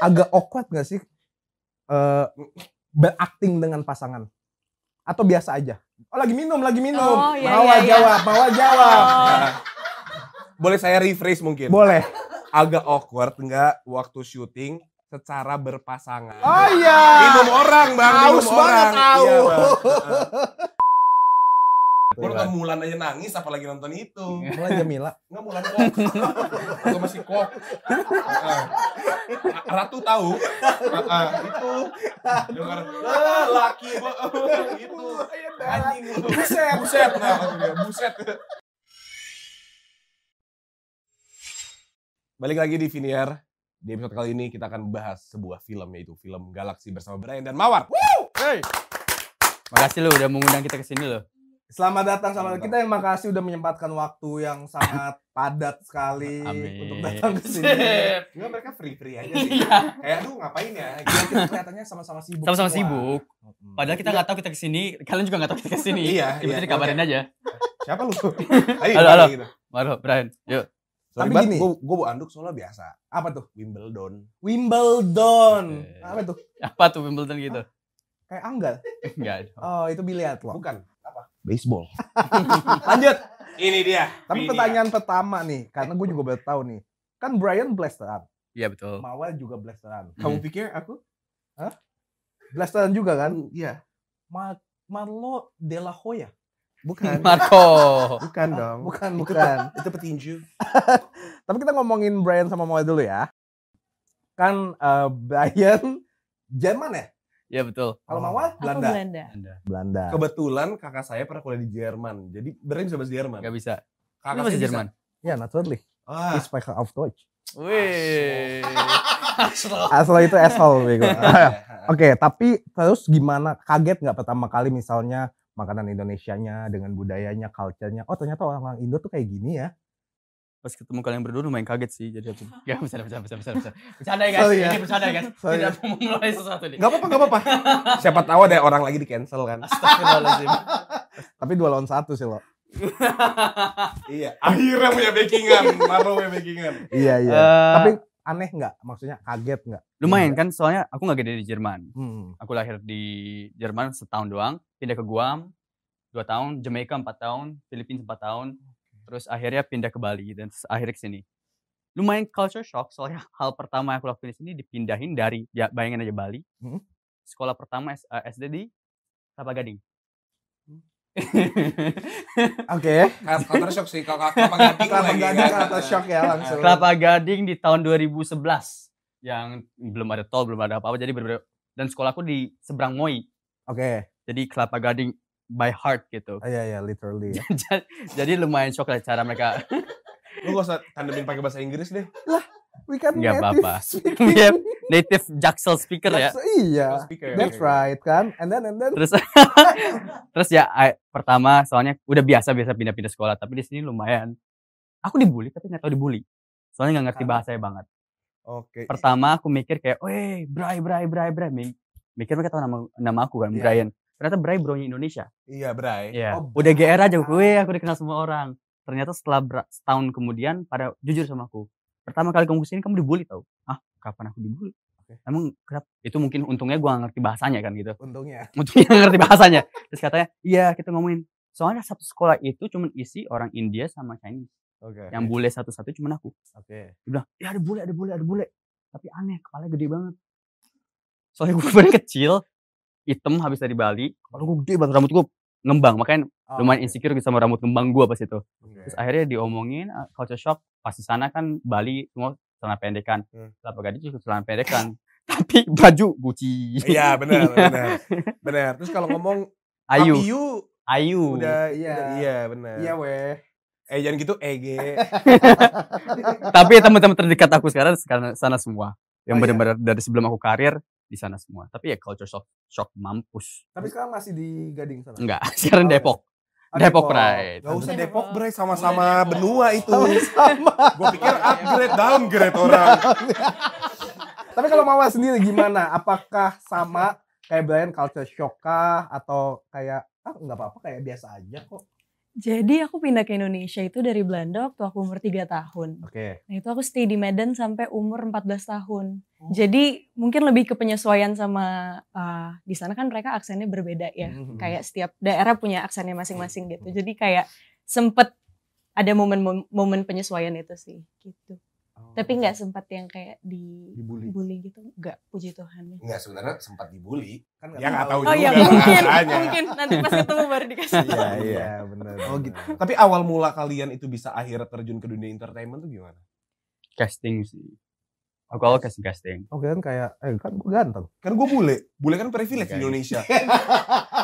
agak awkward gak sih uh, berakting dengan pasangan? Atau biasa aja? Oh lagi minum, lagi minum. Oh, iya, bawa iya, iya, jawab, jawab. Oh. Ya. Boleh saya rephrase mungkin? Boleh. Agak awkward nggak waktu syuting secara berpasangan. Oh iya. Minum orang bang, haus banget orang. Iya, Gue iya. nonton Mulan aja nangis, apalagi nonton itu. Iya. Mulan Jamila? Enggak, Mulan kok. Gue masih kok. Ah, ah. Ratu tahu. Ah, itu. Dengar, eh, laki. Itu. Anjing. Buset. Buset. Nah, buset. Balik lagi di Viniar Di episode kali ini kita akan membahas sebuah film yaitu film Galaksi bersama Brian dan Mawar. Woo! Hey! Makasih lo udah mengundang kita ke sini loh. Selamat datang sama kita yang makasih udah menyempatkan waktu yang sangat padat sekali Amin. untuk datang ke sini. Enggak mereka free-free aja sih. Iya. Kayak tuh ngapain ya? Gila, kita kelihatannya sama-sama sibuk. Sama-sama sibuk. Padahal kita iya. nggak tahu kita ke sini, kalian juga nggak tahu kita ke sini. iya, Kita iya, dikabarin okay. aja. Siapa lu? Ayo, halo, halo. Gitu. Brian. Yuk. Sorry, Tapi gini, gue bawa anduk soalnya biasa. Apa tuh? Wimbledon. Wimbledon. Apa tuh? Apa tuh Wimbledon gitu? Kayak anggal. Enggak. Oh, itu biliar loh. Bukan baseball. Lanjut. Ini dia. Tapi ini pertanyaan dia. pertama nih, karena gue juga baru tahu nih. Kan Brian blasteran. Iya betul. Mawal juga blasteran. Kamu hmm. pikir aku? Hah? Blasteran juga kan? Hmm, iya. Mar Marlo De La Hoya. Bukan. Marco. Bukan dong. Bukan, bukan. Itu, itu petinju. Tapi kita ngomongin Brian sama Mawel dulu ya. Kan uh, Brian Jerman ya? Iya betul. Kalau oh. mau Belanda. Belanda. Belanda. Kebetulan kakak saya pernah kuliah di Jerman. Jadi berarti bisa bahasa Jerman. Gak bisa. Kakak bahasa Jerman. Ya, naturally. Ah. Ich spreche auf Deutsch. Wih. Asal itu asal bego. Ah, ya. Oke, tapi terus gimana kaget nggak pertama kali misalnya makanan Indonesianya dengan budayanya, culture-nya. Oh, ternyata orang-orang Indo tuh kayak gini ya pas ketemu kalian berdua lumayan kaget sih jadi aku ya bercanda bercanda bercanda bercanda bercanda ya guys ya. ini bercanda guys Sorry. Oh, tidak iya. mau mulai sesuatu nih nggak apa-apa nggak apa-apa siapa tahu ada orang lagi di cancel kan Astagfirullahaladzim tapi dua lawan satu sih lo iya akhirnya punya backingan Marlo punya backingan iya iya uh, tapi aneh nggak maksudnya kaget nggak lumayan kan soalnya aku nggak gede di Jerman hmm. aku lahir di Jerman setahun doang pindah ke Guam dua tahun Jamaika empat tahun Filipina empat tahun terus akhirnya pindah ke Bali dan akhirnya ke sini lumayan culture shock soalnya hal pertama yang aku lakuin di sini dipindahin dari ya bayangin aja Bali hmm? sekolah pertama SD eh, di Kelapa Gading hmm. Oke. Kelapa shock sih Kelapa Gading. Kelapa Gading kan. shock ya langsung. Kelapa Gading di tahun 2011 yang belum ada tol, belum ada apa-apa jadi berbeda dan sekolahku di seberang Moi. Oke. Okay. Jadi Kelapa Gading by heart gitu. Ah, iya, iya, literally. Ya. jadi, lumayan shock lah cara mereka. Lu gak usah tandemin pakai bahasa Inggris deh. Lah, we kan Gak apa-apa. native Jaxel speaker ya. Iya. Speaker, That's iya, iya. right kan. And then and then. Terus terus ya I, pertama soalnya udah biasa biasa pindah-pindah sekolah tapi di sini lumayan. Aku dibully tapi nggak tahu dibully. Soalnya gak ngerti ah. bahasanya banget. Oke. Okay. Pertama aku mikir kayak, "Eh, Bray, Bray, Bray, Bray." Mikir mereka tahu nama nama aku kan, yeah. Brian ternyata Bray bronya Indonesia. Iya Bray. Iya. Oh, udah GR aja gue, aku dikenal semua orang. Ternyata setelah setahun kemudian pada jujur sama aku. Pertama kali kamu kesini kamu dibully tau. Ah kapan aku dibully? Okay. Emang kenapa? Itu mungkin untungnya gue ngerti bahasanya kan gitu. Untungnya. Untungnya ngerti bahasanya. Terus katanya, iya kita ngomongin. Soalnya satu sekolah itu cuma isi orang India sama Chinese. Okay. Yang bule satu-satu cuma aku. Oke. Okay. Dia ya ada bule, ada bule, ada bule. Tapi aneh, kepala gede banget. Soalnya gue kecil, hitam habis dari Bali kepala gue gede banget rambut gue ngembang makanya oh, lumayan okay. insecure sama rambut ngembang gue pas itu okay. terus akhirnya diomongin eh, culture shock pas di sana kan Bali semua celana pendekan hmm. gadis juga celana pendekan tapi baju Gucci iya benar benar benar terus kalau ngomong Ayu Ayu Ayu udah iya udah, iya. iya benar iya weh Eh jangan gitu EG. Tapi teman-teman terdekat aku sekarang sana, sana semua. Yang oh, iya? benar-benar iya. dari sebelum aku karir di sana semua. Tapi ya culture shock, shock mampus. Tapi sekarang masih di Gading sana? Enggak, sekarang oh, ah, Depok. Depok. Depok Pride. Gak usah Depok Pride sama-sama benua itu. Sama. Gue pikir upgrade downgrade orang. Tapi kalau Mawar sendiri gimana? Apakah sama kayak Brian culture shock kah atau kayak ah nggak apa-apa kayak biasa aja kok? Jadi aku pindah ke Indonesia itu dari Belanda waktu aku umur 3 tahun. Oke. Okay. Nah itu aku stay di Medan sampai umur 14 tahun. Oh. Jadi mungkin lebih ke penyesuaian sama uh, di sana kan mereka aksennya berbeda ya. Mm -hmm. Kayak setiap daerah punya aksennya masing-masing gitu. Hmm. Jadi kayak sempet ada momen-momen penyesuaian itu sih gitu. Tapi nggak sempat yang kayak di dibully, bully gitu, nggak puji Tuhan. Ya. Nggak sebenarnya sempat dibully. Kan ya nggak tahu oh, iya, juga. Oh iya mungkin, mungkin nanti pas ketemu baru dikasih. Iya iya, iya benar. Oh gitu. Tapi awal mula kalian itu bisa akhirnya terjun ke dunia entertainment tuh gimana? Casting sih. Aku awal casting casting. Oh kan kayak, eh kan gue ganteng. Kan gue bule, bule kan privilege di iya, Indonesia.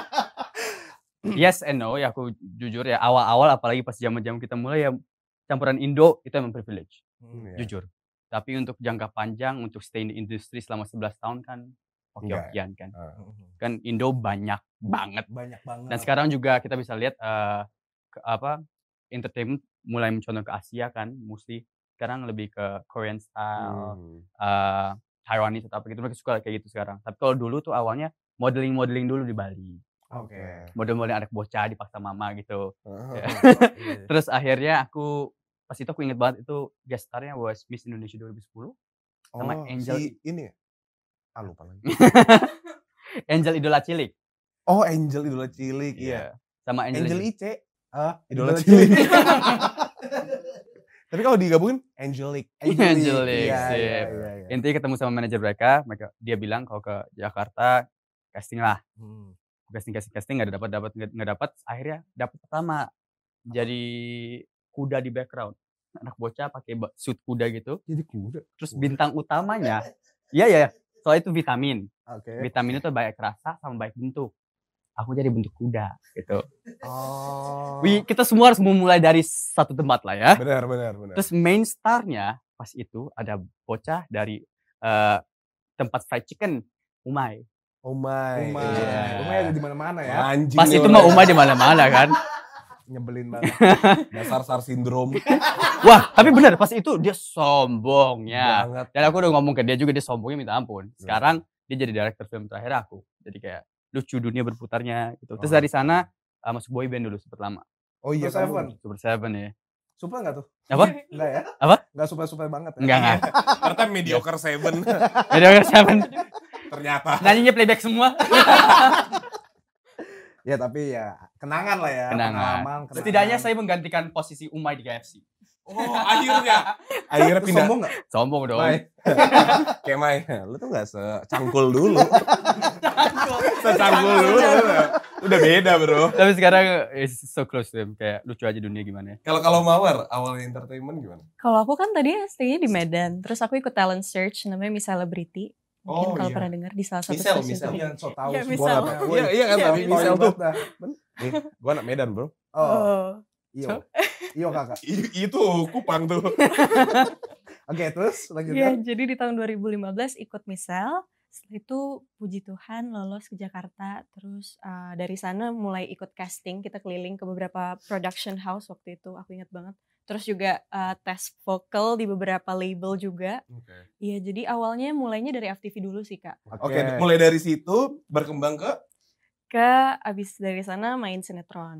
yes and no, ya aku jujur ya awal-awal apalagi pas jam zaman kita mulai ya campuran Indo itu emang privilege. Hmm, yeah. jujur. Tapi untuk jangka panjang, untuk stay di industri selama 11 tahun kan oke-okean ya? kan. Uh. Kan Indo banyak banget. Banyak banget. Dan sekarang juga kita bisa lihat uh, ke, apa entertainment mulai mencontoh ke Asia kan, mesti sekarang lebih ke Korean style, mm. uh, Taiwanese atau apa gitu. Mereka suka kayak gitu sekarang. Tapi kalau dulu tuh awalnya modeling-modeling dulu di Bali. Oke. Okay. Model-model anak bocah dipaksa mama gitu. Oh, yeah. Iya. Terus akhirnya aku pas itu aku inget banget itu guest starnya was Miss Indonesia 2010 sama oh, Angel si ini ya? Ah lupa lagi. Angel Idola Cilik. Oh, Angel Idola Cilik, iya. Yeah. Sama Angel, Angel Ice. uh, ah, Idola, Cilik. Tapi kalau digabungin Angelic. Angelic. Angelic iya, iya, yeah, yeah, yeah, yeah. Intinya ketemu sama manajer mereka, mereka dia bilang kalau ke Jakarta casting lah. Hmm. Casting casting casting nggak dapat dapat nggak dapat akhirnya dapat pertama. Jadi kuda di background anak bocah pakai suit kuda gitu jadi kuda terus bintang utamanya iya, iya ya soal itu vitamin okay. vitamin itu baik rasa sama baik bentuk aku jadi bentuk kuda gitu oh. We, kita semua harus memulai dari satu tempat lah ya benar benar benar terus main starnya pas itu ada bocah dari uh, tempat fried chicken Umay umai umai Umay. Yeah. Umay ada di mana-mana ya. Anjing. Pas itu mah Umay di mana-mana kan nyebelin banget. Dasar sar sindrom. Wah, tapi benar pas itu dia sombongnya. ya. Dan aku udah ngomong ke dia juga dia sombongnya minta ampun. Iya. Sekarang dia jadi director film terakhir aku. Jadi kayak lucu dunia berputarnya gitu. Terus oh. dari sana uh, masuk boy band dulu sempat lama. Oh iya, Super Seven. Super Seven ya. Super nggak tuh? Apa? Enggak ya? Apa? Enggak super super banget ya? nggak. enggak. Ternyata mediocre iya. seven. mediocre seven. Ternyata. Nyanyinya playback semua. Ya tapi ya kenangan lah ya. Kenangan. Pengalaman, kenangan. Setidaknya saya menggantikan posisi Umay di KFC. Oh akhirnya. akhirnya pindah. Sombong gak? Sombong dong. Mai. Kayak Mai, lu tuh gak secangkul dulu. secangkul dulu. Udah beda bro. Tapi sekarang it's eh, so close to Kayak lucu aja dunia gimana ya. Kalau kalau Mawar awal entertainment gimana? Kalau aku kan tadi aslinya di Medan. Terus aku ikut talent search namanya Miss Celebrity mungkin oh, kalau iya. pernah dengar di salah satu misal stasiun yang so tau ya, misel. Gua iya iya kan tapi misal tuh eh, gua anak Medan bro oh, oh. iyo iyo kakak itu kupang tuh oke terus lanjut Iya, ya. jadi di tahun 2015 ikut misal, setelah itu puji Tuhan lolos ke Jakarta terus uh, dari sana mulai ikut casting kita keliling ke beberapa production house waktu itu aku ingat banget terus juga uh, tes vokal di beberapa label juga. Iya, okay. jadi awalnya mulainya dari FTV dulu sih kak. Oke, okay. okay. mulai dari situ berkembang ke? Ke abis dari sana main sinetron.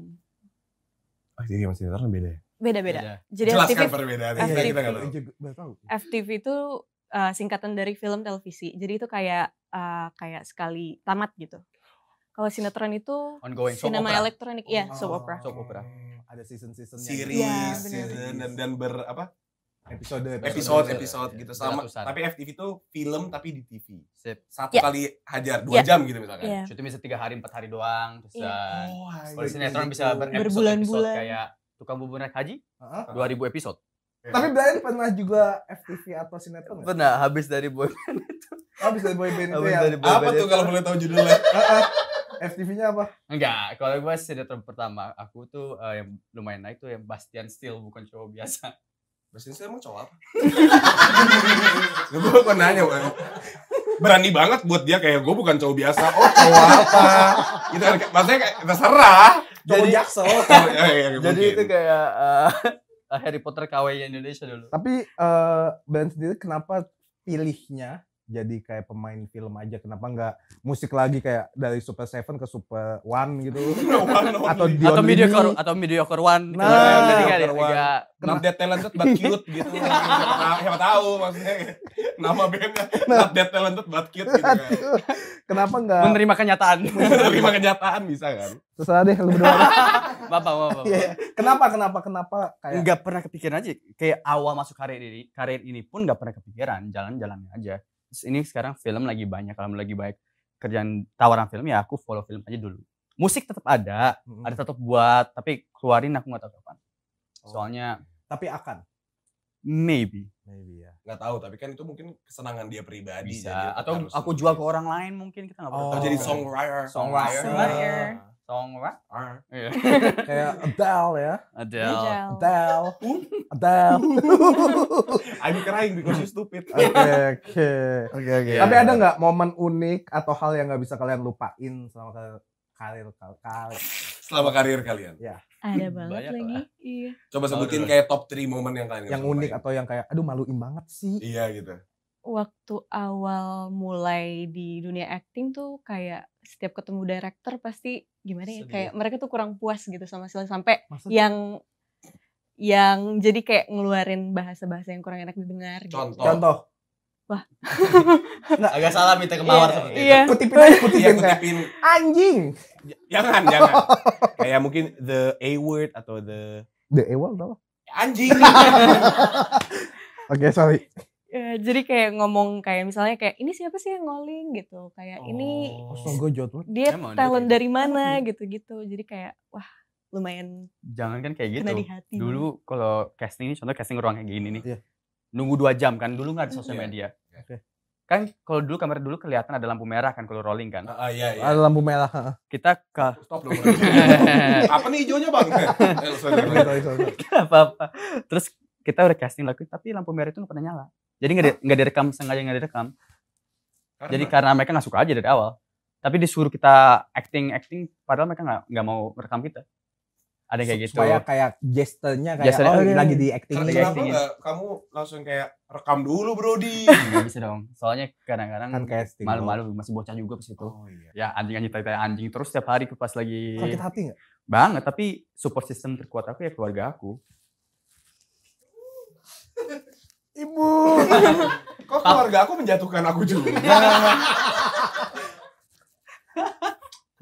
Oh, jadi main sinetron beda ya? Beda-beda. Jadi Jelaskan FTV, perbedaannya. FTV, iya, kita tahu. FTV itu uh, singkatan dari film televisi. Jadi itu kayak uh, kayak sekali tamat gitu. Kalau sinetron itu Ongoing. cinema elektronik, ya, soap opera. Soap opera ada season-seasonnya. Series, gitu. ya, season dan iya. dan ber apa? episode iya. episode episode ya, gitu sama ratusan. tapi FTV itu film tapi di TV Sip. satu yeah. kali hajar dua yeah. jam gitu misalkan yeah. syuting bisa tiga hari empat hari doang terus yeah. Iya. oh, sinetron bisa berbulan-bulan kayak tukang bubur naik haji dua ribu episode yeah. tapi Brian pernah juga FTV atau sinetron ya? pernah habis dari boyband itu habis dari boyband itu ya. apa tuh kalau boleh tahu judulnya FTV-nya apa? Enggak, kalau gue sinetron pertama aku tuh uh, yang lumayan naik tuh yang Bastian Steel bukan cowok biasa. Bastian Steel emang cowok apa? gue kok nanya bang. Berani banget buat dia kayak gue bukan cowok biasa. Oh cowok apa? Itu kan maksudnya kayak terserah. Cowok jaksel. Kan? Iya, iya, Jadi itu gitu. kayak uh, Harry Potter KW Indonesia dulu. Tapi uh, band sendiri kenapa pilihnya jadi kayak pemain film aja kenapa nggak musik lagi kayak dari Super Seven ke Super One gitu oh, atau iya. di atau video kor atau video kor One nah, nah kor One kenapa Dead Talented but cute gitu siapa tahu maksudnya nama bandnya nah. Not that Talented but cute gitu kan. kenapa nggak menerima kenyataan menerima kenyataan bisa kan terserah deh lu berdua bapak bapak iya, iya. kenapa kenapa kenapa kayak nggak pernah kepikiran aja kayak awal masuk karir ini karir ini pun nggak pernah kepikiran jalan-jalannya aja ini sekarang film lagi banyak, kalau lagi baik kerjaan tawaran film ya aku follow film aja dulu. Musik tetap ada, hmm. ada tetap buat, tapi keluarin aku nggak tahu kapan. Oh. Soalnya tapi akan maybe maybe ya nggak tahu tapi kan itu mungkin kesenangan dia pribadi bisa jadi atau aku jual ke orang lain mungkin kita nggak oh, tahu jadi songwriter songwriter, songwriter. Ah song apa? Iya. Kayak Adele ya. Adele. Adele. Adele. I'm crying because you stupid. Oke, oke. Oke, oke. Tapi ada nggak momen unik atau hal yang nggak bisa kalian lupain selama karir karir kalian? Selama karir kalian. Ya. Ada hmm, banget Banyak lagi. Lah. Iya. Coba sebutin kayak top 3 momen yang kalian Yang unik atau yang kayak aduh maluin banget sih. Iya gitu. Waktu awal mulai di dunia acting tuh kayak setiap ketemu director pasti gimana ya Sedih. kayak mereka tuh kurang puas gitu sama Silan sampai Maksudnya? yang yang jadi kayak ngeluarin bahasa-bahasa yang kurang enak didengar. Contoh. Gitu. Contoh. Wah. nah, Agak salah minta kemawar yeah, seperti yeah. itu. Iya. Kutipin aja kutipin. ya, kutipin. Anjing. Ya, jangan, jangan. Kayak mungkin the A word atau the the A word apa? Anjing. Oke, okay, sorry. Eh, jadi kayak ngomong kayak misalnya kayak ini siapa sih yang ngoling gitu kayak oh, ini dia Emang talent dari gitu? mana hmm. gitu-gitu jadi kayak wah lumayan jangan kan kayak gitu di hati dulu kalau casting ini contoh casting ruang kayak gini nih yeah. nunggu dua jam kan dulu nggak ada sosial yeah. media okay. kan kalau dulu kamera dulu kelihatan ada lampu merah kan kalau rolling kan uh, uh, yeah, ada lampu merah kita ke stop dong apa nih hijaunya bang eh, apa apa terus kita udah casting lagi tapi lampu merah itu nggak pernah nyala jadi nggak di, direkam sengaja nggak direkam. Karena? Jadi karena mereka nggak suka aja dari awal. Tapi disuruh kita acting acting, padahal mereka nggak nggak mau merekam kita. Ada kayak gitu. Supaya kayak gesternya kayak gesternya, oh, lagi gitu. di acting. lagi kenapa acting gak, kamu langsung kayak rekam dulu bro di? gak bisa dong. Soalnya kadang-kadang kan malu-malu masih bocah juga pas itu. Oh, iya. Ya anjing anjing tanya anjing terus setiap hari pas lagi. Sakit hati nggak? Banget. Tapi support system terkuat aku ya keluarga aku. ibu kok keluarga aku menjatuhkan aku juga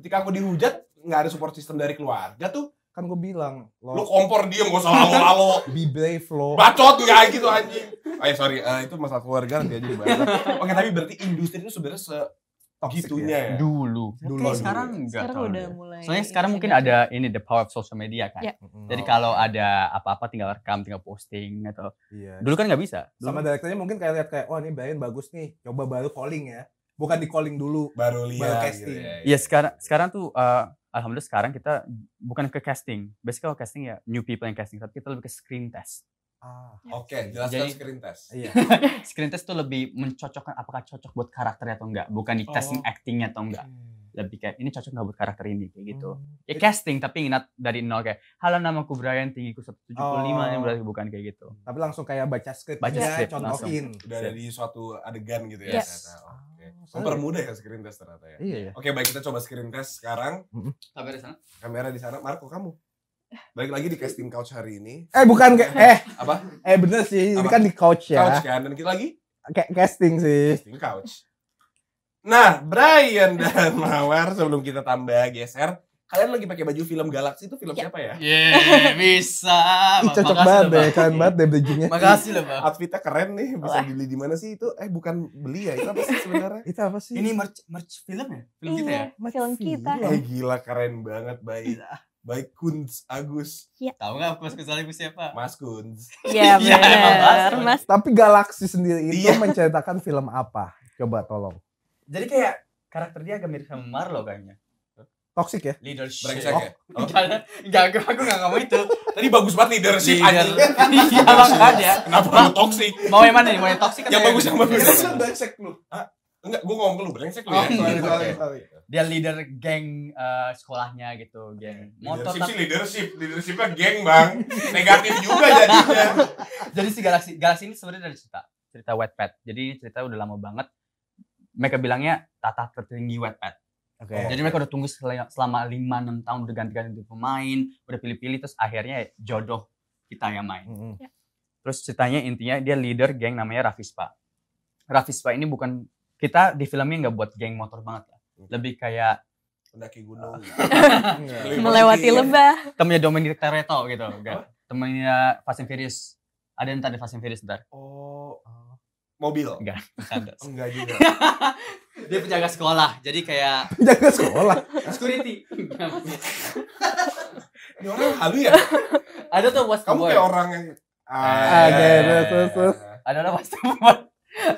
ketika aku dihujat nggak ada support system dari keluarga tuh kan gue bilang lo, lo kompor diem gue usah lalu-lalu. be brave lo bacot ya gitu anjing oh, ayo iya, sorry uh, itu masalah keluarga nanti aja dibahas oke tapi berarti industri itu sebenarnya se ya? ya. dulu dulu, dulu. sekarang enggak sekarang udah mulai Soalnya iya, sekarang iya, mungkin iya. ada ini the power of social media kan. Yeah. Jadi oh. kalau ada apa-apa tinggal rekam, tinggal posting atau. Dulu kan nggak bisa. Dulu. Sama direkturnya mungkin kayak lihat kayak oh ini Brian bagus nih, coba baru calling ya. Bukan di calling dulu, baru lihat. Baru gitu ya. casting. Iya, gitu ya, sekarang sekarang tuh uh, alhamdulillah sekarang kita bukan ke casting. basically kalau casting ya new people yang casting, tapi kita lebih ke screen test. Ah, oke, okay, jelaskan Jadi, screen test. Iya. screen test tuh lebih mencocokkan apakah cocok buat karakternya atau enggak, bukan di testing oh. actingnya atau enggak. Hmm lebih kayak ini cocok nggak buat karakter ini kayak gitu hmm. ya casting tapi ingat dari nol kayak halo namaku Brian tinggiku 175 oh. yang berarti bukan kayak gitu tapi langsung kayak baca script baca ya, script, contohin udah dari suatu adegan gitu ya yes. ternyata oh, okay. mempermudah ya screen test ternyata ya iya, iya. oke okay, baik kita coba screen test sekarang kamera di sana kamera di sana Marco kamu Balik lagi di casting couch hari ini. Eh bukan kayak eh apa? Eh bener sih, apa? ini kan di couch ya. Couch kan dan kita lagi K casting sih. Casting couch. Nah, Brian dan Mawar sebelum kita tambah geser, kalian lagi pakai baju film Galaxy itu film yeah. siapa ya? Yeah, bisa. Ih, cocok banget deh, ya, keren banget deh bajunya. Makasih loh, Bang. Outfitnya keren nih, bisa Wah. beli di mana sih itu? Eh, bukan beli ya, itu apa sih sebenarnya? itu apa sih? Ini merch merch film ya? Film kita iya, ya? Film kita. Eh, gila keren banget, baik. Iya. Baik Kunz Agus. Ya. Tahu nggak Mas Kunz Agus siapa? Mas Kunz. Iya, iya benar. mas. Tapi Galaxy sendiri itu menceritakan film apa? Coba tolong jadi kayak karakter dia agak mirip sama Marlo kayaknya toxic ya leadership brengsek oh. ya oh. enggak aku aku enggak ngomong itu tadi bagus banget leadership Leader. anjing iya, iya makanya kenapa lu toxic mau yang mana nih mau yang toxic yang bagus yang bagus kan brengsek lu enggak gua ngomong ke lu brengsek lu oh, ya iya, dia leader geng uh, sekolahnya gitu geng motor leadership sih leadership leadershipnya geng bang negatif juga jadinya jadi si galaksi galaksi ini sebenarnya dari cerita cerita wet pet. jadi cerita udah lama banget mereka bilangnya tata tertinggi Wattpad. Oke. Okay. Jadi mereka udah tunggu selama 5 6 tahun udah ganti-ganti pemain, udah pilih-pilih terus akhirnya jodoh kita yang main. Mm -hmm. Terus ceritanya intinya dia leader geng namanya Rafispa. Rafispa ini bukan kita di filmnya nggak buat geng motor banget lah. Ya. Iya. Lebih kayak mendaki gunung. Iya. Melewati lebah. Temennya Dominic Toretto gitu. Temennya Fast and Furious. Ada yang tadi Fast and Furious ntar. Oh. oh mobil enggak oh, enggak juga dia penjaga sekolah jadi kayak penjaga sekolah security ini orang halu ya ada tuh was kamu kayak orang yang ah, ada iya, ada iya, ada iya, ada was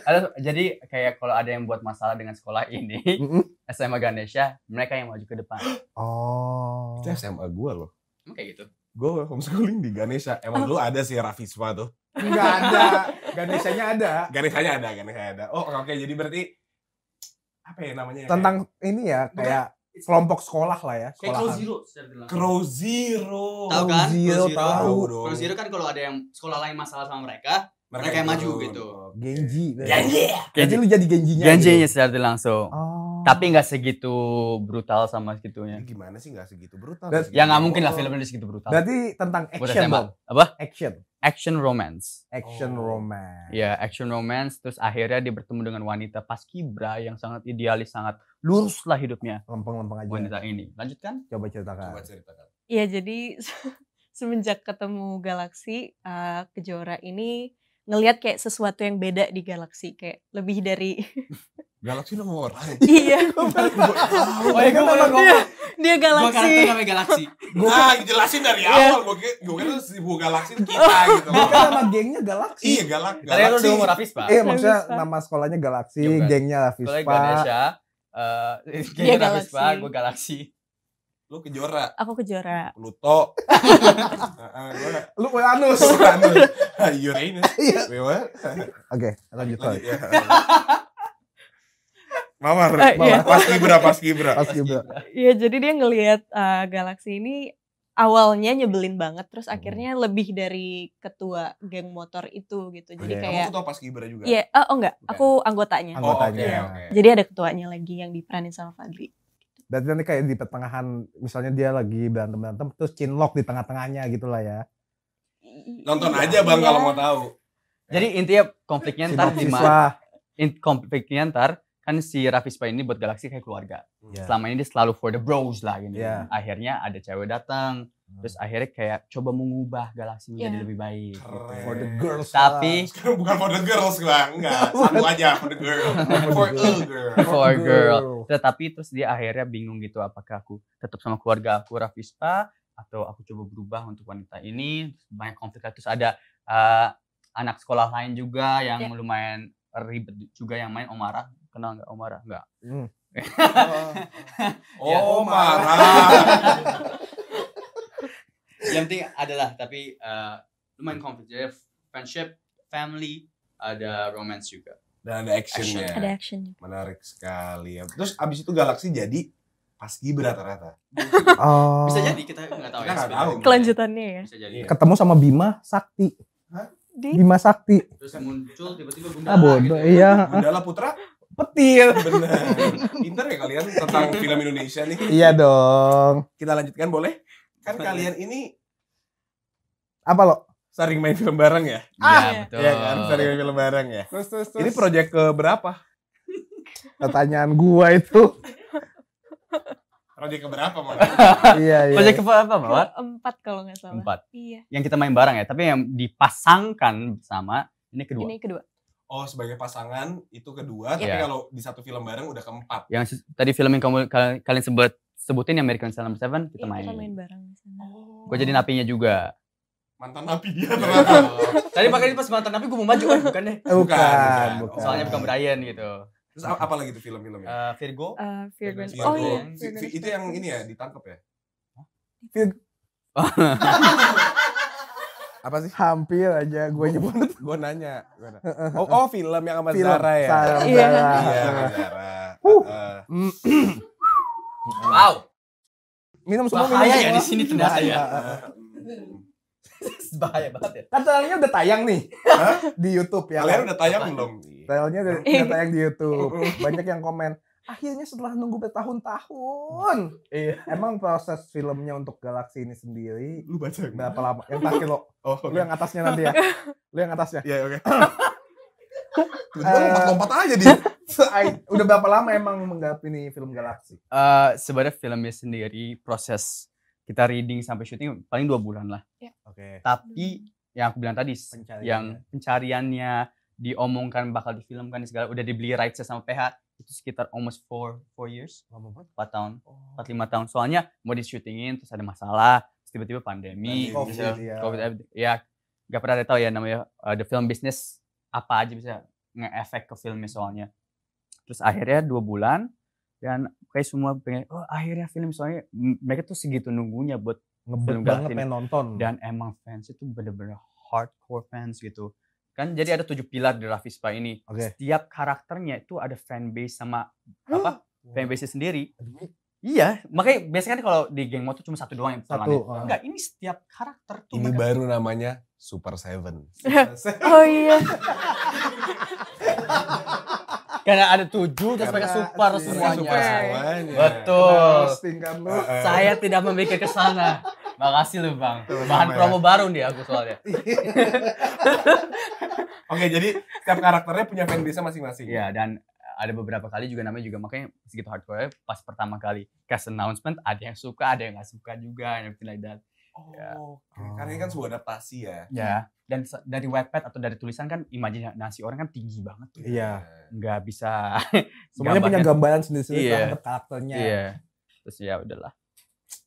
ada jadi kayak kalau ada yang buat masalah dengan sekolah ini SMA Ganesha mereka yang maju ke depan oh itu SMA gua loh emang kayak gitu gue homeschooling di Ganesha. Emang dulu ada sih Rafisma tuh? Enggak ada. Ganeshanya ada. Ganeshanya ada, Ganeshanya ada. Oh, oke. Okay. Jadi berarti apa ya namanya? Ya, Tentang kayak, ini ya, kayak Bukan. kelompok sekolah lah ya. Sekolahan. Kayak Crow Zero. Crow Zero. Tahu kan? Zero, tahu. Crow Zero kan kalau ada yang sekolah lain masalah sama mereka, mereka, mereka yang gitu maju gitu. Genji. Genji. Genji. Jadi lu jadi genjinya. Genjinya gitu. Ya? secara langsung. Oh. Tapi nggak segitu brutal sama segitunya. Gimana sih nggak segitu brutal? That, segitu ya nggak mungkin lah filmnya segitu brutal. Berarti tentang action dong. Apa? Action. Action romance. Action oh. romance. Ya, action romance. Terus akhirnya dia bertemu dengan wanita pas kibra yang sangat idealis, sangat lurus lah hidupnya. Lempeng-lempeng aja. Wanita ini. Lanjutkan. Coba ceritakan. Coba ceritakan. Iya, jadi semenjak ketemu Galaksi, uh, eh, Kejora ini ngelihat kayak sesuatu yang beda di Galaksi. Kayak lebih dari Galaxy nomor orang. Iya. oh, ya, gue mau dia, dia Galaxy. Gue namanya Galaxy. Nah, kan jelasin dari iya. awal. Gue kira itu si Bu Galaxy kita oh. gitu. Gue kan nama gengnya Galaxy. Iya, Galak ya Galaxy. Tadi lu udah ngomong Iya, maksudnya nama sekolahnya Galaxy, iya, gengnya Rafispa. Sekolahnya Ganesha. Eh, iya, gengnya pak, gue Galaxy. Lu kejora. Aku kejora. Pluto. Lu Uranus. Uranus. Uranus. Oke, lanjut. Lanjut. Mawar, uh, mawar. Iya. Pas Gibra, pas Gibra. Pas Gibra. Iya, jadi dia ngelihat uh, eh, galaksi ini awalnya nyebelin banget terus hmm. akhirnya lebih dari ketua geng motor itu gitu jadi okay. kayak kamu ketua pas Gibra juga iya yeah, oh, oh enggak aku anggotanya oh, anggotanya okay, okay. jadi ada ketuanya lagi yang diperanin sama Fadli Berarti nanti kayak di pertengahan misalnya dia lagi berantem berantem terus chinlock di tengah-tengahnya gitu lah ya nonton iya. aja bang iya. kalau mau tahu jadi intinya konfliknya ntar di mana konfliknya ntar kan si Raffi Spa ini buat Galaxy kayak keluarga. Yeah. Selama ini dia selalu for the bros lah gitu. Yeah. Akhirnya ada cewek datang, hmm. terus akhirnya kayak coba mengubah Galaxy menjadi iya. lebih baik. Gitu. For the girls. Tapi lah. bukan for the girls lah, enggak. Satu aja for the girl, for a girl, for a girl. Tetapi terus dia akhirnya bingung gitu apakah aku tetap sama keluarga aku Raffi Spa atau aku coba berubah untuk wanita ini. banyak konflik terus ada uh, anak sekolah lain juga yang yeah. lumayan ribet juga yang main Omarah kenal nggak Omara? Nggak. Hmm. Ya, oh, Omara. yang penting adalah tapi uh, lumayan confident. friendship, family, ada romance juga. Dan ada actionnya. Action. Ada action. Menarik sekali. Ya. Terus abis itu Galaksi jadi pas rata-rata. oh. Bisa jadi kita nggak tahu kita ya. Tahu. Kelanjutannya ya. Bisa jadi. Iya. Ketemu sama Bima Sakti. Di? Bima Sakti. Terus muncul tiba-tiba Gundala. Ah, bodoh, gitu. Ya. iya. Gundala Putra? petir. Benar. Pinter ya kalian tentang film Indonesia nih. Iya dong. Kita lanjutkan boleh? Kan kalian ini apa lo? Sering main film bareng ya? Ah, iya, iya. betul. Iya kan, sering main film bareng ya. Terus, terus, terus. Ini proyek ke berapa? Pertanyaan gua itu. Proyek ke berapa, Mawar? iya, iya. Proyek ke berapa, Mawar? Empat kalau nggak salah. Empat. Iya. Yang kita main bareng ya, tapi yang dipasangkan sama ini kedua. Ini kedua oh sebagai pasangan itu kedua, yeah. tapi iya. kalau di satu film bareng udah keempat. Yang tadi film yang kamu kalian sebut sebutin yang American Seven kita main. Iya, kita main bareng. Oh. Gue jadi napinya juga. Mantan napi dia iya. ternyata. tadi makanya pas mantan napi gue mau maju kan bukan deh. Bukan, bukan, bukan. Oh. Soalnya bukan Brian gitu. Terus apa lagi tuh film-filmnya? Uh, Virgo. Uh, Virgo. Virgo. Oh iya. Virgo. Itu yang ini ya ditangkap ya? Virgo. apa sih? Hampir aja gue oh, nyebut. gue nanya. Gua nanya. Oh, oh film yang sama film. Zara ya? Iya, Zara. Iya. yeah, Zara. Uh. wow. Minum semua Bahaya minum ya di sini ternyata ya. Bahaya banget ya. Kan trailernya udah tayang nih. Di YouTube ya. Kalian udah tayang belum? Trailernya iya. udah tayang di YouTube. Banyak yang komen akhirnya setelah nunggu bertahun-tahun iya. emang proses filmnya untuk galaksi ini sendiri lu baca gimana? berapa lama yang terakhir lo oh, okay. lu yang atasnya nanti ya lu yang atasnya iya yeah, oke okay. tiba lompat aja dia udah berapa lama emang menggarap ini film galaksi uh, sebenarnya filmnya sendiri proses kita reading sampai syuting paling dua bulan lah yeah. oke okay. tapi yang aku bilang tadi pencarian. yang pencariannya diomongkan bakal difilmkan segala udah dibeli rights sama PH itu sekitar almost four four years lama empat tahun oh. empat oh. lima tahun soalnya mau di syutingin terus ada masalah tiba-tiba pandemi gitu. covid, ya. COVID eh, ya nggak pernah ada tahu ya namanya uh, the film business apa aja bisa ngeefek ke filmnya soalnya terus akhirnya dua bulan dan kayak semua pengen oh akhirnya film soalnya mereka tuh segitu nunggunya buat ngebet banget pengen nonton dan emang fans itu bener-bener hardcore fans gitu kan jadi ada tujuh pilar di Rafispa ini okay. setiap karakternya itu ada fanbase sama huh? apa fanbase sendiri Iya, makanya biasanya kan kalau di geng motor cuma satu doang yang satu, uh. Enggak, ini setiap karakter tuh. Ini baru namanya Super Seven. oh iya. Karena ada tujuh terus mereka super semuanya. Super semuanya. Betul. Saya tidak memikir ke sana. Makasih lu bang. Tuh, ya. Bahan ya. promo baru nih aku soalnya. Oke jadi setiap karakternya punya fanbase masing-masing. Iya dan ada beberapa kali juga namanya juga makanya segitu hardcore pas pertama kali cast announcement ada yang suka ada yang nggak suka juga yang like that. Oh, ya. karena ini kan sebuah adaptasi ya. Ya, dan dari webpad atau dari tulisan kan imajinasi orang kan tinggi banget tuh. Iya. Nggak bisa. Semuanya punya gambaran sendiri-sendiri iya. terhadap karakternya. Iya. Terus ya udahlah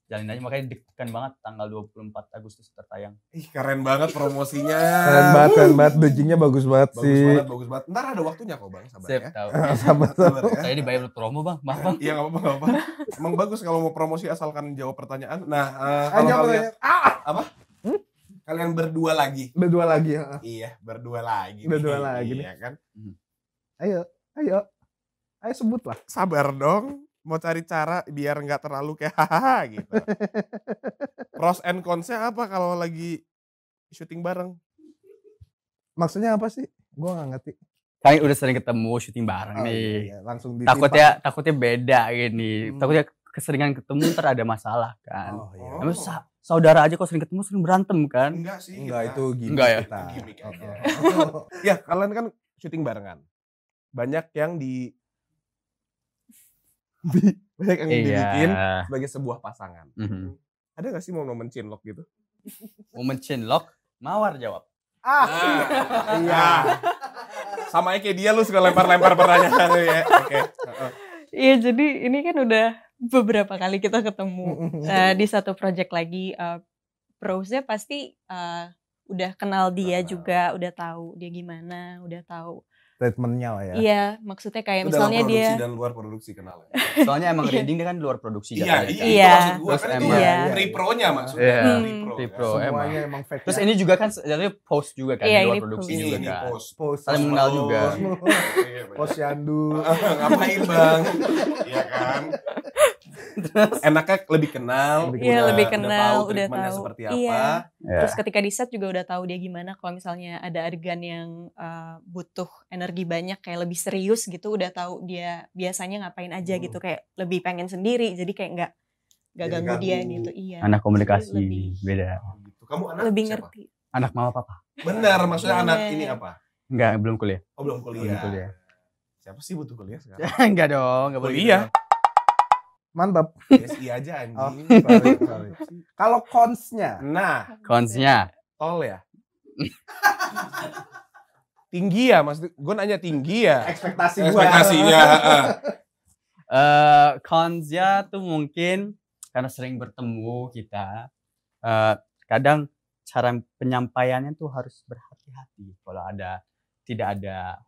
jalanin aja makanya deg banget tanggal 24 Agustus tertayang. Ih keren banget promosinya. keren banget, keren banget. Bridgingnya bagus banget bagus sih. Bagus banget, bagus banget. Ntar ada waktunya kok bang, sabar Sip, ya. Tahu. Iya, sabar, sabar ya. Saya dibayar promo bang, maaf bang. Iya nggak apa-apa, apa Emang bagus kalau mau promosi asalkan jawab pertanyaan. Nah, uh, kalau kalian, ah, apa? Hmm? Kalian berdua lagi. Berdua lagi ya. Iya, berdua lagi. Berdua nih. lagi. Iya kan. Hmm. Ayo, ayo. Ayo sebutlah. Sabar dong mau cari cara biar nggak terlalu kayak hahaha gitu. Pros and konsep apa kalau lagi syuting bareng? Maksudnya apa sih? Gue nggak ngerti. Kan udah sering ketemu syuting bareng oh, iya, nih. Iya, langsung ditimpa. Takutnya takutnya beda gini. Hmm. Takutnya keseringan ketemu ntar ada masalah kan. Oh, iya. Oh. saudara aja kok sering ketemu sering berantem kan? Enggak sih. Enggak kita. itu gini Enggak ya. kita. Itu gimmick okay. ya kalian kan syuting barengan. Banyak yang di banyak yang iya. dibikin sebagai sebuah pasangan. Mm -hmm. Ada gak sih momen cinlok gitu? Momen chinlock? Mawar jawab. Ah, ah. iya. Sama kayak dia lu suka lempar-lempar pertanyaan lu ya. Oke. Okay. Iya, jadi ini kan udah beberapa kali kita ketemu uh, di satu project lagi. Uh, eh, Prosnya pasti uh, udah kenal dia juga, udah tahu dia gimana, udah tahu treatmentnya lah ya. Iya, maksudnya kayak itu misalnya dalam produksi dia dan luar produksi kenal. Ya. Soalnya emang iya. reading dia kan luar produksi iya, iya, kan. iya. Itu maksud gua, kan emang iya. Kan repro-nya maksudnya. Iya. Hmm. Repro. repro ya. emang. emang fake. Terus ini juga kan jadi post juga kan iya, luar produksi iya, ini juga. Kan. Ini post. Post. Saling mengenal juga. post iya, Yandu. Ngapain, Bang? Iya kan? Terus enaknya lebih kenal, iya lebih kenal, udah tahu, udah tahu. seperti iya. apa. Iya. Yeah. Terus ketika di set juga udah tahu dia gimana kalau misalnya ada adegan yang uh, butuh energi banyak kayak lebih serius gitu, udah tahu dia biasanya ngapain aja hmm. gitu kayak lebih pengen sendiri jadi kayak nggak nggak ganggu dia gitu. Iya. Anak komunikasi lebih, beda. Oh, gitu. Kamu anak lebih siapa? ngerti. Anak mama papa. Benar, maksudnya yeah. anak ini apa? Enggak, belum kuliah. Oh, belum kuliah. Belum kuliah. Siapa sih butuh kuliah sekarang? enggak dong, enggak boleh. Kuliah. Oh, gitu iya. Mantap. PSI iya aja oh, anjing. Oh. Kalau consnya. Nah. Consnya. Tol ya. tinggi ya mas gue nanya tinggi ya ekspektasi gue ekspektasinya uh, consnya tuh mungkin karena sering bertemu kita uh, kadang cara penyampaiannya tuh harus berhati-hati kalau ada tidak ada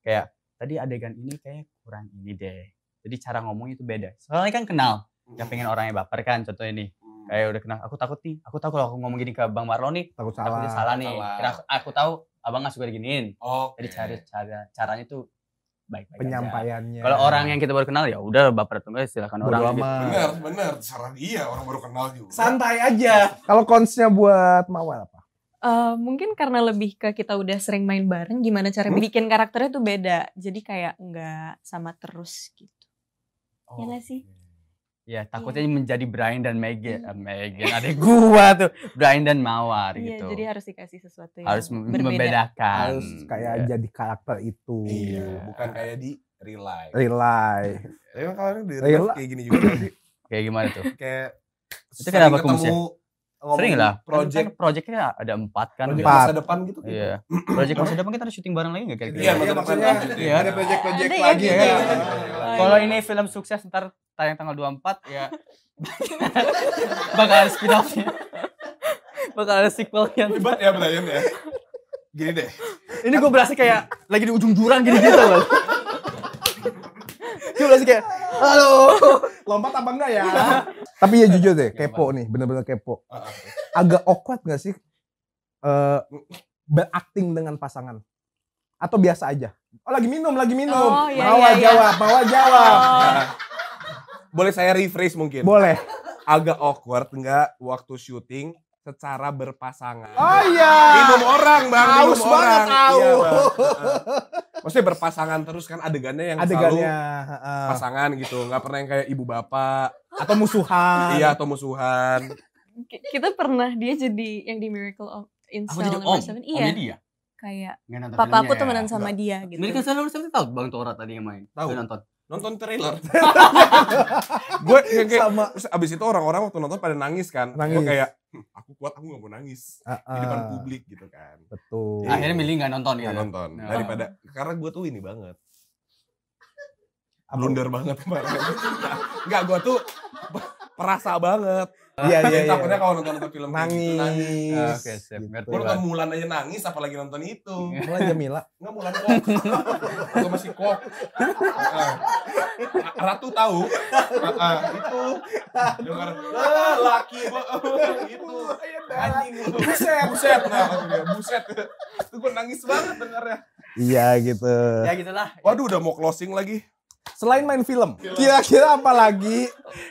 kayak tadi adegan ini kayak kurang ini deh jadi cara ngomongnya itu beda. Soalnya kan kenal. Gak pengen orangnya baper kan contohnya nih. Kayak udah kenal, aku takut nih, aku takut kalau aku ngomong gini ke Bang Marlon nih, takut salah, takut salah nih. aku, aku tahu abang nggak suka diginiin. Okay. Jadi cari cara caranya tuh baik-baik penyampaiannya. Kalau orang yang kita baru kenal ya udah baper tunggu silakan orang. Bener bener cara dia orang baru kenal juga. Santai aja. Kalau konsnya buat Mawar apa? Uh, mungkin karena lebih ke kita udah sering main bareng gimana cara hmm? bikin karakternya tuh beda jadi kayak nggak sama terus gitu oh, ya gak sih Ya iya. takutnya yeah. menjadi Brian dan Megan, uh, Megan ada gua tuh Brian dan Mawar yeah, gitu. Jadi harus dikasih sesuatu yang harus berbeda. membedakan, harus kayak yeah. jadi karakter itu, yeah. bukan kayak di rely rely Emang kalau di rely kayak gini juga sih. kayak gimana tuh? kayak itu kenapa kamu Sering lah. Kan project kan projectnya ada empat kan. Project masa depan gitu. Iya. Gitu. project masa depan kita ada syuting bareng lagi nggak kayak gitu? Iya, iya maksudnya iya. ada project-project ya, lagi ya. ya. Kalau ini film sukses ntar tayang tanggal 24 ya bakal ada spin offnya bakal ada sequel yang hebat ya Brian ya gini deh ini gue berasa kayak lagi di ujung jurang gini gitu loh gue berasa kayak Halo. Lompat apa enggak ya? Tapi ya jujur deh, kepo nih, bener-bener kepo. Ah, ah. Agak awkward gak sih uh, berakting dengan pasangan? Atau biasa aja? Oh lagi minum, lagi minum. Oh, iya, bawa iya, iya, jawab, jawab. Oh. Boleh saya rephrase mungkin? Boleh. Agak awkward enggak waktu syuting secara berpasangan. Oh iya. Minum orang bang, haus minum banget orang. Aus. Iya, bang. Maksudnya berpasangan terus kan adegannya yang adegannya, selalu uh, pasangan gitu, Gak pernah yang kayak ibu bapak atau musuhan. iya atau musuhan. Kita pernah dia jadi yang di Miracle of in Aku jadi om, iya. Omnya dia? Kayak papa aku ya? temenan ya. sama Nggak. dia gitu. Miracle Cell Number Seven tahu Bang Tora tadi yang main. Tahu. Nonton nonton trailer. gue kayak, sama abis itu orang-orang waktu nonton pada nangis kan. Nangis. Gue kayak hm, aku kuat aku gak mau nangis uh, uh. di ah, ah. depan publik gitu kan. Betul. Jadi, iya. Akhirnya milih gak nonton ya. nonton. Ya. Daripada karena gue tuh ini banget. Blunder banget kemarin. Enggak, gue tuh perasa banget Iya, iya iya. Takutnya kalau nonton nonton film nangis. Gitu, nangis. Oke, iya, iya, siap. iya, Gitu. nonton Mulan aja nangis apalagi nonton itu. Mulan Jamila. Enggak Mulan kok. iya, masih kok. Ah, ah. Ratu tahu. iya, itu. Dengar laki itu. Anjing Buset, buset. Nah, buset. Itu gue nangis banget dengarnya. Iya gitu. Ya gitulah. Waduh udah mau closing lagi. Selain main film, kira-kira apa lagi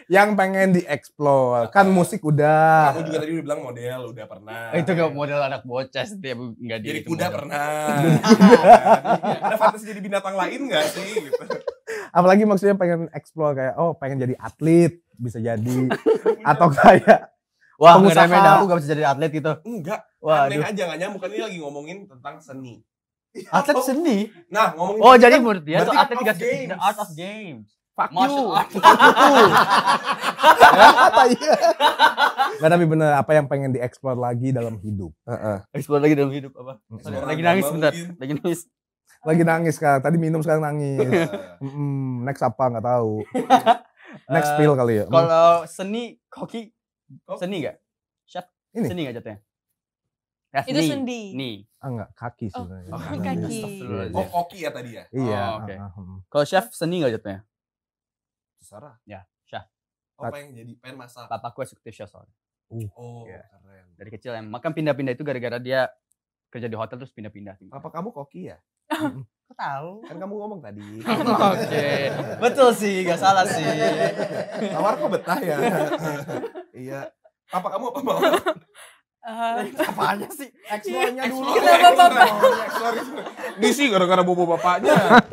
yang pengen dieksplor? Kan musik udah. Aku juga tadi udah bilang model, udah pernah. Oh, itu kayak model anak bocah setiap nggak Jadi udah pernah. Ada fantasi jadi binatang lain nggak sih? Gitu. Apalagi maksudnya pengen eksplor kayak, oh pengen jadi atlet bisa jadi atau kayak Wah, pengusaha. aku gak bisa jadi atlet gitu. Enggak. Wah, aneh aja gak nyamuk kan ini lagi ngomongin tentang seni. Atlet oh. seni. Nah, ngomongin Oh, jadi kan menurut dia tuh atlet tiga seni, the art of games. Fuck Martial you. Apa iya? Gak tapi bener apa yang pengen dieksplor lagi dalam hidup. Uh -uh. Eksplor lagi dalam hidup apa? Sorry, lagi nangis bentar. Lagi nangis. Lagi nangis sekarang. Tadi minum sekarang nangis. mm next apa nggak tahu. Next pill kali ya. Eh, kalau seni Koki, seni gak? Chef ini. Seni gak jatuhnya? itu sendi. Nih. Ah, enggak, kaki oh, sebenarnya. Oh, oh kaki. Oh, koki ya tadi ya? Iya. Oh, ah, oke. Okay. Ah, hmm. Kalau chef seni enggak jatuhnya? Sarah. Ya, chef. Oh, pengen jadi pengen masak. Papaku eksekutif chef soalnya. Uh, oh, yeah. keren. Dari kecil emang makan pindah-pindah itu gara-gara dia kerja di hotel terus pindah-pindah. Papa kamu koki ya? Ah, Kau tahu? Kan kamu ngomong tadi. Oke. Okay. Betul sih, gak salah sih. Tawar kok betah ya? iya. Papa kamu apa mau? Apanya sih? Explore-nya iya. dulu. Kenapa bapak? Disi gara-gara bobo bapaknya.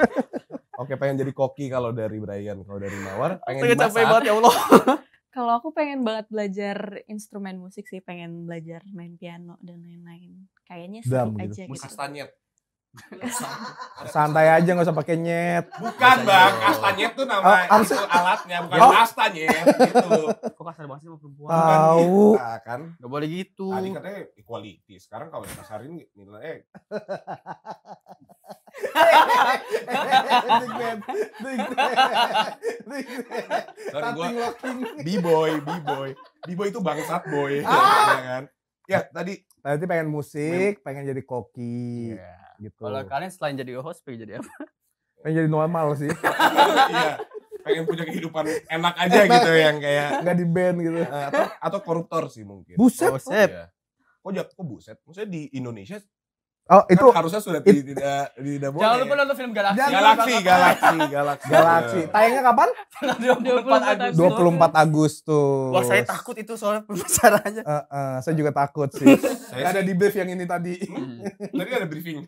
Oke, pengen jadi koki kalau dari Brian, kalau dari Mawar pengen Pengen capek banget ya Allah. kalau aku pengen banget belajar instrumen musik sih, pengen belajar main piano dan lain-lain. Kayaknya sedikit gitu. aja gitu. Musik kastanyet. Santai aja nggak usah pakai nyet. Bukan bang, nyet tuh nama oh, itu alatnya, bukan oh. nyet. gitu. Kok kasar banget sih perempuan? Tahu. Nah, kan nggak boleh gitu. Tadi katanya equality, sekarang kalau dikasarin nilai Eh. Sorry gue, b-boy, b-boy, b-boy itu bangsat boy, ah. ya kan? Ya tadi. Tadi pengen musik, pengen jadi koki. Yeah gitu. Kalau kalian selain jadi host pengen jadi apa? Pengen jadi normal sih. Iya. pengen punya kehidupan enak aja enak. gitu yang kayak nggak di band gitu eh, atau atau koruptor sih mungkin buset oh, iya. Ya. kok, kok buset maksudnya di Indonesia Oh, kan itu kan harusnya sudah it, tidak tidak boleh. Jangan lupa nonton film Galaksi. Galaksi, Galaksi, Galaksi. Galaxy. Iya. Tayangnya kapan? 24 Agustus. 24 Agustus. Wah, saya takut itu soalnya pembicaraannya. Uh, uh, saya juga takut sih. saya ada di brief yang ini tadi. Hmm. tadi ada briefing.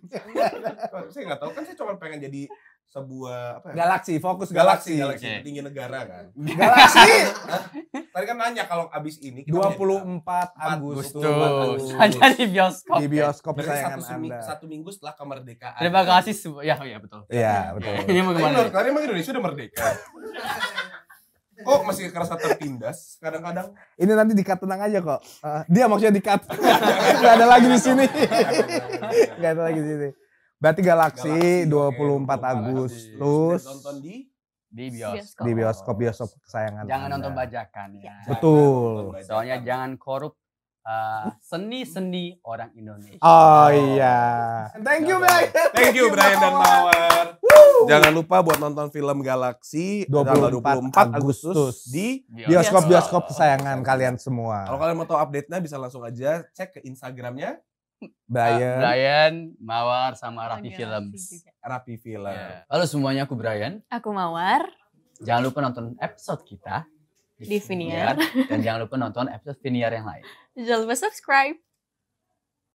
saya nggak tahu kan saya cuma pengen jadi sebuah apa ya? Galaksi, fokus galaksi. Galaksi, okay. tinggi negara kan. Galaksi. Tadi kan nanya kalau abis ini kita 24 Agustus. Agustus. Hanya di bioskop. Di ya. bioskop ya. satu, Anda. satu minggu setelah kemerdekaan. Terima kasih. Ya, ya betul. Iya, betul. Ini mau gimana? Menurut kalian emang Indonesia udah merdeka? Kok masih kerasa tertindas kadang-kadang? Ini nanti dikat tenang aja kok. Uh, dia maksudnya dikat. nggak ada lagi di sini. nggak ada lagi di sini. Berarti Galaksi, 24 Agustus. Nonton di di bioskop. Di bioskop bioskop kesayangan. Jangan anda. nonton bajakan ya. Iya. Betul. Bajakan. Soalnya jangan korup eh, seni-seni uh, orang Indonesia. Oh, iya. Thank you Brian. Thank you Brian dan Mawar. Jangan lupa buat nonton film Galaksi 24, 24 Agustus, Agustus di bioskop-bioskop kesayangan kalian semua. Kalau kalian mau tahu update-nya bisa langsung aja cek ke Instagramnya Brian, ah, Brian Mawar sama Rapi Films, Rapi Film. Yeah. Halo semuanya, aku Brian. Aku Mawar. Jangan lupa nonton episode kita di, di Finiar. dan jangan lupa nonton episode Finiar yang lain. Jangan lupa subscribe.